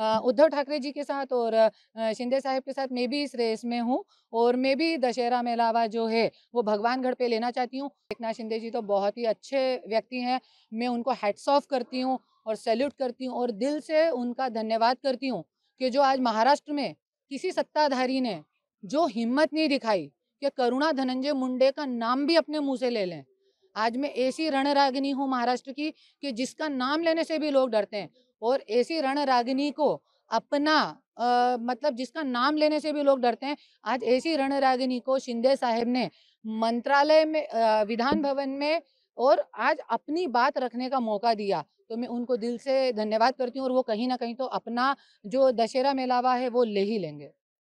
उद्धव ठाकरे जी के साथ और शिंदे साहब के साथ मैं भी इस रेस में हूँ और मैं भी दशहरा मेलावा जो है वो भगवान घर पे लेना चाहती हूँ एकनाथ शिंदे जी तो बहुत ही अच्छे व्यक्ति हैं मैं उनको हैट्स ऑफ करती हूँ और सैल्यूट करती हूँ और दिल से उनका धन्यवाद करती हूँ कि जो आज महाराष्ट्र में किसी सत्ताधारी ने जो हिम्मत नहीं दिखाई कि करुणा धनंजय मुंडे का नाम भी अपने मुँह से ले लें आज मैं ऐसी रणरागिनी हूँ महाराष्ट्र की कि जिसका नाम लेने से भी लोग डरते हैं और ऐसी रण रागिनी को अपना आ, मतलब जिसका नाम लेने से भी लोग डरते हैं आज ऐसी रण रागिनी को शिंदे साहेब ने मंत्रालय में विधान भवन में और आज अपनी बात रखने का मौका दिया तो मैं उनको दिल से धन्यवाद करती हूँ और वो कहीं ना कहीं तो अपना जो दशहरा मेलावा है वो ले ही लेंगे